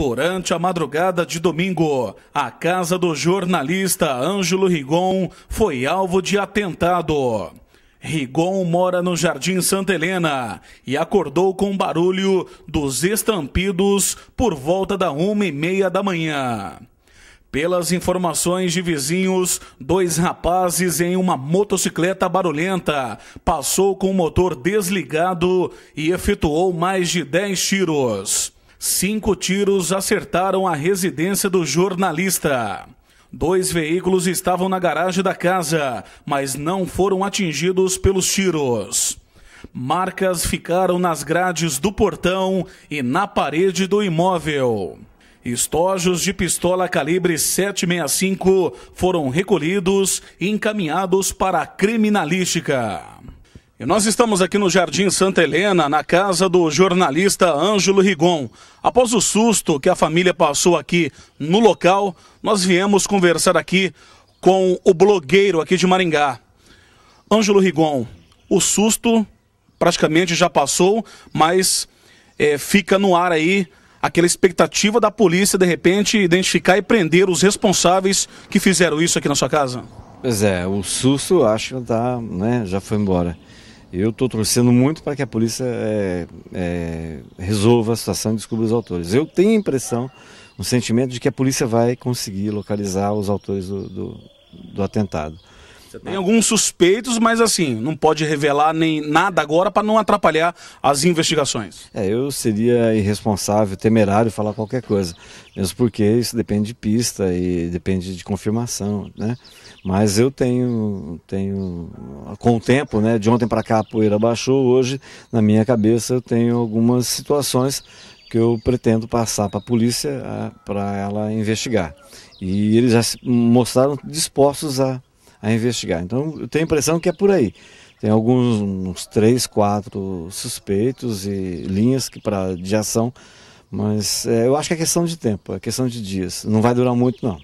Durante a madrugada de domingo, a casa do jornalista Ângelo Rigon foi alvo de atentado. Rigon mora no Jardim Santa Helena e acordou com o barulho dos estampidos por volta da uma e meia da manhã. Pelas informações de vizinhos, dois rapazes em uma motocicleta barulhenta passou com o motor desligado e efetuou mais de dez tiros. Cinco tiros acertaram a residência do jornalista. Dois veículos estavam na garagem da casa, mas não foram atingidos pelos tiros. Marcas ficaram nas grades do portão e na parede do imóvel. Estojos de pistola calibre 765 foram recolhidos e encaminhados para a criminalística. E nós estamos aqui no Jardim Santa Helena, na casa do jornalista Ângelo Rigon. Após o susto que a família passou aqui no local, nós viemos conversar aqui com o blogueiro aqui de Maringá. Ângelo Rigon, o susto praticamente já passou, mas é, fica no ar aí aquela expectativa da polícia, de repente, identificar e prender os responsáveis que fizeram isso aqui na sua casa. Pois é, o susto acho que tá, né, já foi embora. Eu estou torcendo muito para que a polícia é, é, resolva a situação e descubra os autores. Eu tenho a impressão, um sentimento de que a polícia vai conseguir localizar os autores do, do, do atentado. Tá Tem alguns suspeitos, mas assim, não pode revelar nem nada agora para não atrapalhar as investigações. É, eu seria irresponsável, temerário falar qualquer coisa, mesmo porque isso depende de pista e depende de confirmação, né? Mas eu tenho, tenho com o tempo, né, de ontem para cá a poeira baixou, hoje na minha cabeça eu tenho algumas situações que eu pretendo passar para a polícia ah, para ela investigar. E eles já se mostraram dispostos a a investigar. Então eu tenho a impressão que é por aí. Tem alguns uns três, quatro suspeitos e linhas que para de ação, mas é, eu acho que é questão de tempo, é questão de dias. Não vai durar muito não.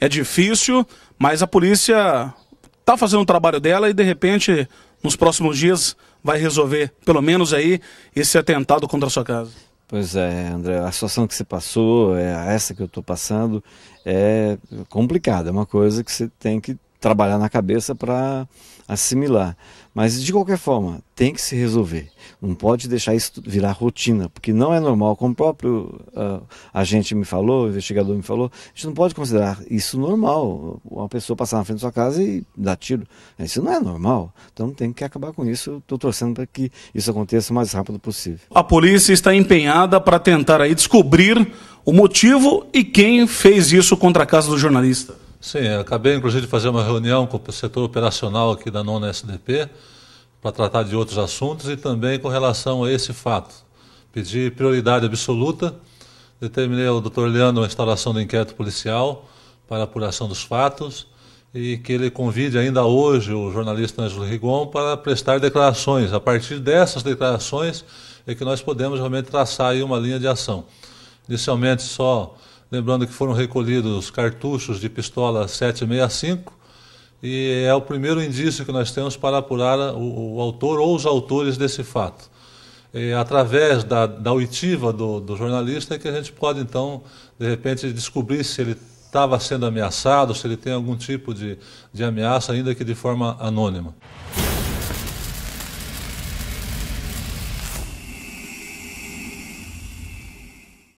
É difícil, mas a polícia está fazendo o trabalho dela e de repente nos próximos dias vai resolver, pelo menos aí, esse atentado contra a sua casa. Pois é, André, a situação que você passou, é essa que eu estou passando, é complicada, é uma coisa que você tem que trabalhar na cabeça para assimilar. Mas de qualquer forma, tem que se resolver. Não pode deixar isso virar rotina, porque não é normal. Como o próprio uh, agente me falou, o investigador me falou, a gente não pode considerar isso normal. Uma pessoa passar na frente da sua casa e dar tiro. Isso não é normal. Então tem que acabar com isso. Estou torcendo para que isso aconteça o mais rápido possível. A polícia está empenhada para tentar aí descobrir o motivo e quem fez isso contra a casa do jornalista. Sim, acabei inclusive de fazer uma reunião com o setor operacional aqui da nona SDP para tratar de outros assuntos e também com relação a esse fato. Pedi prioridade absoluta, determinei ao doutor Leandro a instalação do inquérito policial para apuração dos fatos e que ele convide ainda hoje o jornalista Ângelo Rigon para prestar declarações. A partir dessas declarações é que nós podemos realmente traçar aí uma linha de ação. Inicialmente só Lembrando que foram recolhidos cartuchos de pistola 765 e é o primeiro indício que nós temos para apurar o, o autor ou os autores desse fato. E, é, através da, da oitiva do, do jornalista é que a gente pode, então, de repente, descobrir se ele estava sendo ameaçado, se ele tem algum tipo de, de ameaça, ainda que de forma anônima.